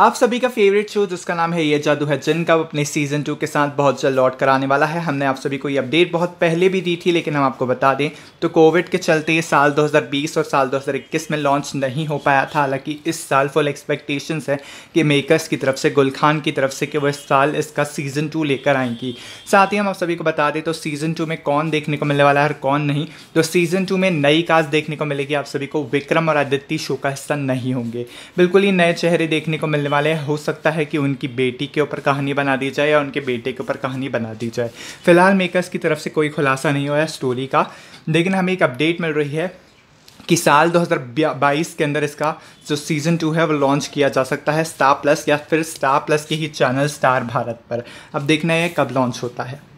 आप सभी का फेवरेट शो जिसका नाम है ये जादू है जिन का अपने सीजन टू के साथ बहुत जल्द लौट कर आने वाला है हमने आप सभी को ये अपडेट बहुत पहले भी दी थी लेकिन हम आपको बता दें तो कोविड के चलते ये साल 2020 और साल 2021 में लॉन्च नहीं हो पाया था हालांकि इस साल फुल एक्सपेक्टेशंस है कि मेकर्स की तरफ से गुल खान की तरफ से कि वह इस साल इसका सीज़न टू लेकर आएंगी साथ ही हम आप सभी को बता दें तो सीज़न टू में कौन देखने को मिलने वाला है और कौन नहीं तो सीज़न टू में नई कास्ट देखने को मिलेगी आप सभी को विक्रम और आदित्य शो का हिस्सा नहीं होंगे बिल्कुल ही नए चेहरे देखने को मिलने मिलने वाले हैं हो सकता है कि उनकी बेटी के ऊपर कहानी बना दी जाए या उनके बेटे के ऊपर कहानी बना दी जाए फिलहाल मेकर्स की तरफ से कोई खुलासा नहीं हुआ है स्टोरी का लेकिन हमें एक अपडेट मिल रही है कि साल 2022 के अंदर इसका जो सीज़न टू है वो लॉन्च किया जा सकता है स्टार प्लस या फिर स्टार प्लस के ही चैनल स्टार भारत पर अब देखना है कब लॉन्च होता है